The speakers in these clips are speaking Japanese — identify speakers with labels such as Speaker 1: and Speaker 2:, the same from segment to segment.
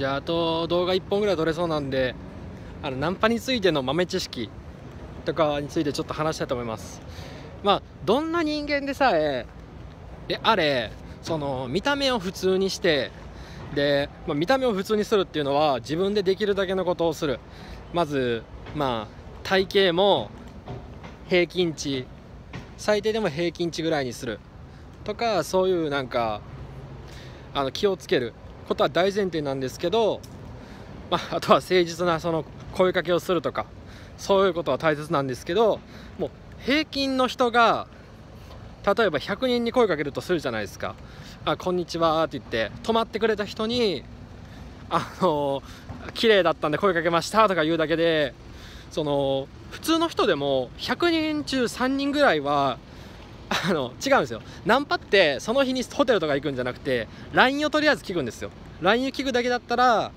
Speaker 1: じゃああと動画1本ぐらい撮れそうなんであのナンパについての豆知識とかについてちょっと話したいと思いますまあどんな人間でさえであれその見た目を普通にしてで、まあ、見た目を普通にするっていうのは自分でできるだけのことをするまずまあ体型も平均値最低でも平均値ぐらいにするとかそういうなんかあの気をつけることは大前提なんですけど、まあ、あとは誠実なその声かけをするとかそういうことは大切なんですけどもう平均の人が例えば100人に声かけるとするじゃないですか「あこんにちは」って言って泊まってくれた人に「あの綺麗だったんで声かけました」とか言うだけでその普通の人でも100人中3人ぐらいはあの違うんですよナンパってその日にホテルとか行くんじゃなくて LINE をとりあえず聞くんですよ LINE を聞くだけだったら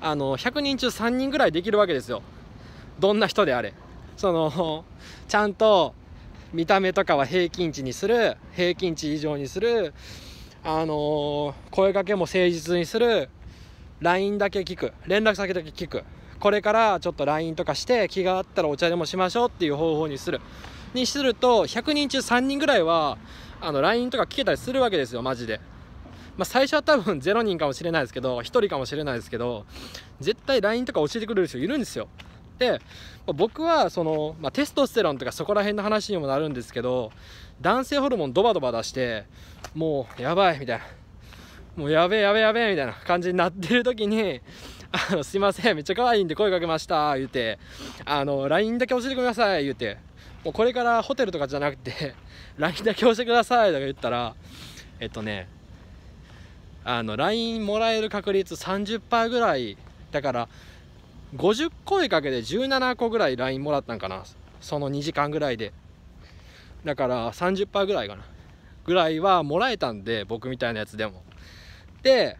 Speaker 1: あの100人中3人ぐらいできるわけですよどんな人であれそのちゃんと見た目とかは平均値にする平均値以上にするあの声かけも誠実にする LINE だけ聞く連絡先だけ聞くこれからちょっと LINE とかして気があったらお茶でもしましょうっていう方法にするにすると100人中3人ぐらいはあの LINE とか聞けたりするわけですよマジで。まあ、最初は多分0人かもしれないですけど1人かもしれないですけど絶対 LINE とか教えてくれる人いるんですよ。で、僕はその、まあ、テストステロンとかそこら辺の話にもなるんですけど男性ホルモンドバドバ出してもうやばいみたいなもうやべえやべえやべえみたいな感じになってる時にあのすいませんめっちゃ可愛いんで声かけました言うてあの LINE だけ教えてください言うてもうこれからホテルとかじゃなくて LINE だけ押してくださいとか言ったらえっとねあの LINE もらえる確率30%ぐらいだから50声かけて17個ぐらい LINE もらったんかなその2時間ぐらいでだから30%ぐらいかなぐらいはもらえたんで僕みたいなやつでもで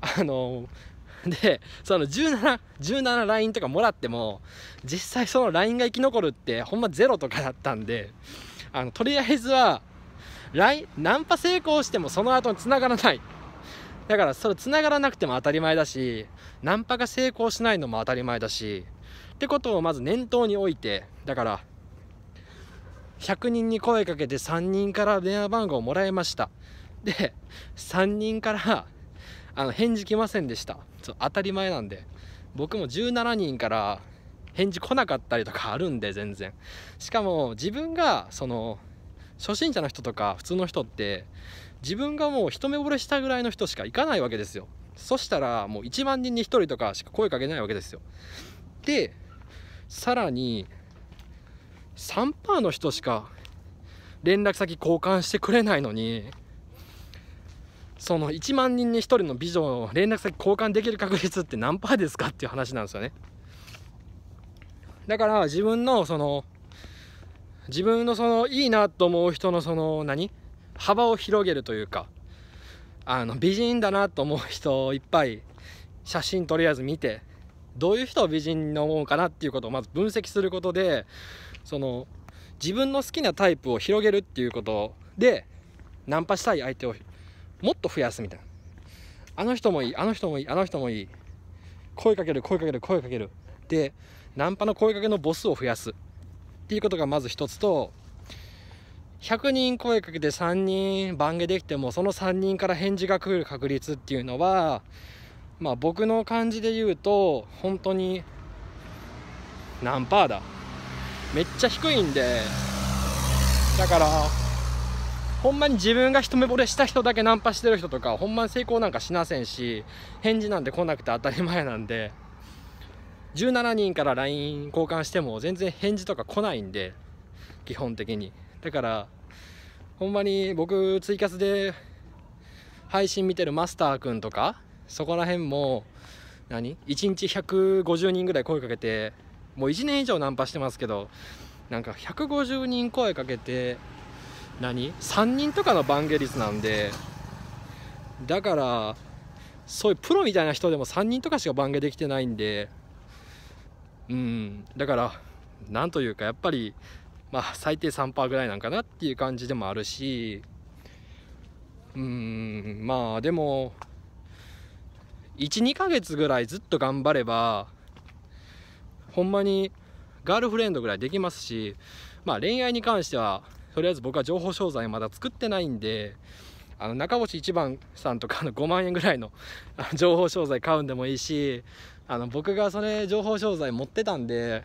Speaker 1: あので、その17、17 LINE とかもらっても、実際その LINE が生き残るってほんまゼロとかだったんで、あの、とりあえずは、LINE、ナンパ成功してもその後に繋がらない。だからそれ繋がらなくても当たり前だし、ナンパが成功しないのも当たり前だし、ってことをまず念頭に置いて、だから、100人に声かけて3人から電話番号をもらいました。で、3人からあの返事来ませんでした当たり前なんで僕も17人から返事来なかったりとかあるんで全然しかも自分がその初心者の人とか普通の人って自分がもう一目惚れしたぐらいの人しか行かないわけですよそしたらもう1万人に1人とかしか声かけないわけですよでさらに3%の人しか連絡先交換してくれないのにその1万人に1人の美女を連絡先交換できる確率って何パーですかっていう話なんですよねだから自分のその自分のそのいいなと思う人のその何幅を広げるというかあの美人だなと思う人をいっぱい写真とりあえず見てどういう人を美人に思うかなっていうことをまず分析することでその自分の好きなタイプを広げるっていうことでナンパしたい相手をもっと増やすみたいな。あの人もいい、あの人もいい、あの人もいい。声かける、声かける、声かける。で、ナンパの声かけのボスを増やす。っていうことがまず一つと、100人声かけて3人番下できても、その3人から返事が来る確率っていうのは、まあ僕の感じで言うと、本当に何パーだ。めっちゃ低いんで、だから、ほんまに自分が一目惚れした人だけナンパしてる人とかほんまに成功なんかしなせんし返事なんて来なくて当たり前なんで17人から LINE 交換しても全然返事とか来ないんで基本的にだからほんまに僕ツイキャスで配信見てるマスター君とかそこら辺も何1日150人ぐらい声かけてもう1年以上ナンパしてますけどなんか150人声かけて何3人とかの番下率なんでだからそういうプロみたいな人でも3人とかしか番下できてないんでうんだからなんというかやっぱりまあ最低3%ぐらいなんかなっていう感じでもあるしうんまあでも12ヶ月ぐらいずっと頑張ればほんまにガールフレンドぐらいできますしまあ恋愛に関してはとりあえず僕は情報商材まだ作ってないんであの中星一番さんとかの5万円ぐらいの情報商材買うんでもいいしあの僕がそれ情報商材持ってたんで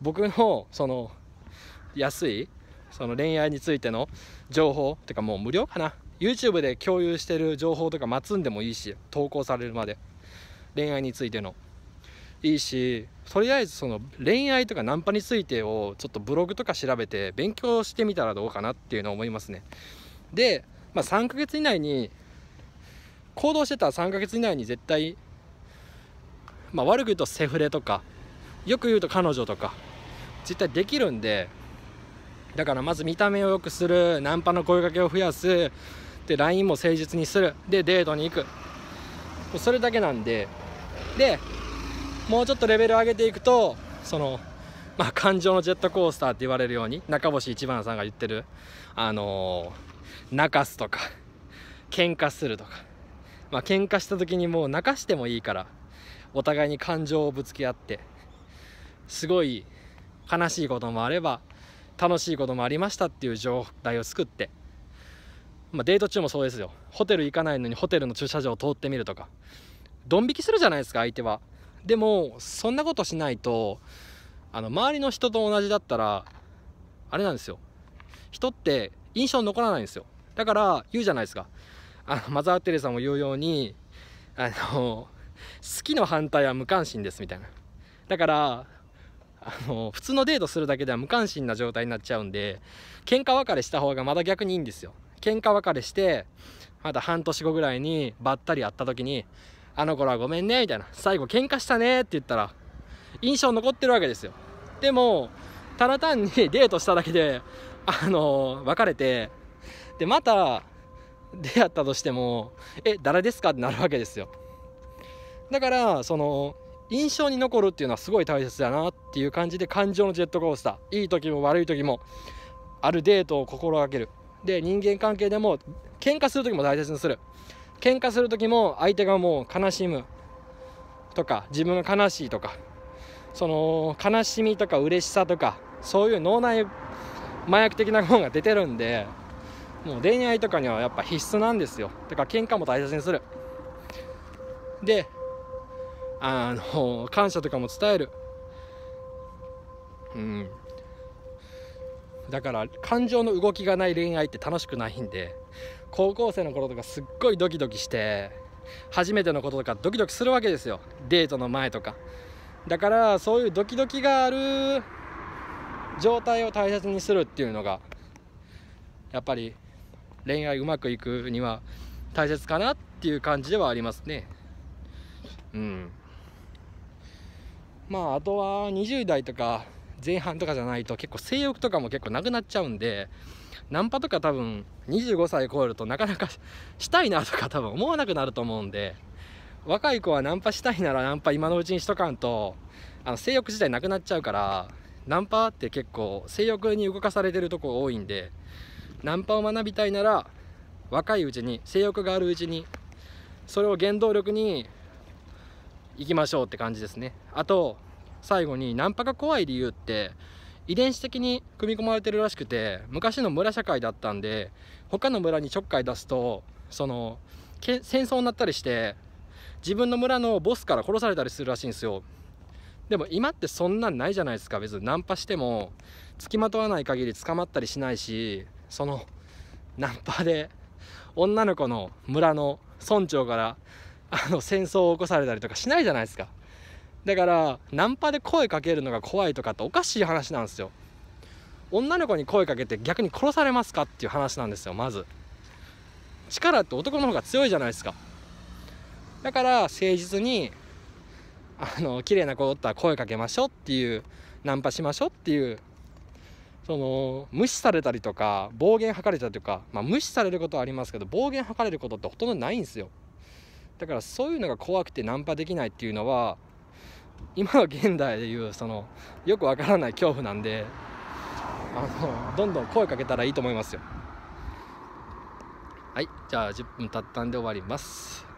Speaker 1: 僕のその安いその恋愛についての情報ってかもう無料かな YouTube で共有してる情報とか待つんでもいいし投稿されるまで恋愛についてのいいしとりあえずその恋愛とかナンパについてをちょっとブログとか調べて勉強してみたらどうかなっていうのは思いますねで、まあ、3ヶ月以内に行動してたら3ヶ月以内に絶対、まあ、悪く言うとセフレとかよく言うと彼女とか絶対できるんでだからまず見た目を良くするナンパの声かけを増やすで LINE も誠実にするでデートに行くそれだけなんででもうちょっとレベル上げていくとそのまあ感情のジェットコースターって言われるように中星一番さんが言ってるあのー、泣かすとか喧嘩するとかまあ喧嘩した時にもう泣かしてもいいからお互いに感情をぶつけ合ってすごい悲しいこともあれば楽しいこともありましたっていう状態を作って、まあ、デート中もそうですよホテル行かないのにホテルの駐車場を通ってみるとかドン引きするじゃないですか相手はでもそんなことしないとあの周りの人と同じだったらあれなんですよ人って印象に残らないんですよだから言うじゃないですかあのマザー・テレサも言うようにあの好きの反対は無関心ですみたいなだからあの普通のデートするだけでは無関心な状態になっちゃうんで喧嘩別れした方がまだ逆にいいんですよ喧嘩別れしてまだ半年後ぐらいにばったり会った時にあの頃はごめんね、みたいな。最後喧嘩したねって言ったら、印象残ってるわけですよ。でも、ただ単に デートしただけで、あのー、別れて、で、また、出会ったとしても、え、誰ですかってなるわけですよ。だから、その、印象に残るっていうのはすごい大切だなっていう感じで感情のジェットコースターいい時も悪い時もあるデートを心がけるで人間関係でも喧嘩する時も大切にする喧嘩する時も相手がもう悲しむとか自分が悲しいとかその悲しみとか嬉しさとかそういう脳内麻薬的なものが出てるんでもう恋愛とかにはやっぱ必須なんですよだから喧嘩も大切にするであの感謝とかも伝えるうんだから感情の動きがない恋愛って楽しくないんで高校生の頃とかすっごいドキドキして初めてのこととかドキドキするわけですよデートの前とかだからそういうドキドキがある状態を大切にするっていうのがやっぱり恋愛うまくいくには大切かなっていう感じではありますねうんまああとは20代とか前半とかじゃないと結構性欲とかも結構なくなっちゃうんでナンパとか多分25歳超えるとなかなか したいなとか多分思わなくなると思うんで若い子はナンパしたいならナンパ今のうちにしとかんとあの性欲自体なくなっちゃうからナンパって結構性欲に動かされてるとこ多いんでナンパを学びたいなら若いうちに性欲があるうちにそれを原動力に行きましょうって感じですねあと最後にナンパが怖い理由って遺伝子的に組み込まれてるらしくて昔の村社会だったんで他の村にちょっかい出すとその戦争になったりして自分の村のボスから殺されたりするらしいんですよでも今ってそんなんないじゃないですか別にナンパしても付きまとわない限り捕まったりしないしそのナンパで女の子の村の村長からあの戦争を起こされたりとかしないじゃないですかだからナンパで声かけるのが怖いとかっておかしい話なんですよ女の子に声かけて逆に殺されますかっていう話なんですよまず力って男の方が強いじゃないですかだから誠実にあの綺麗な子だったら声かけましょうっていうナンパしましょうっていうその無視されたりとか暴言吐かれたりとか、まあ、無視されることはありますけど暴言吐かれることってほとんどないんですよだからそういうのが怖くてナンパできないっていうのは今現代でいうそのよくわからない恐怖なんであのどんどん声かけたらいいと思いますよはいじゃあ10分経ったんで終わります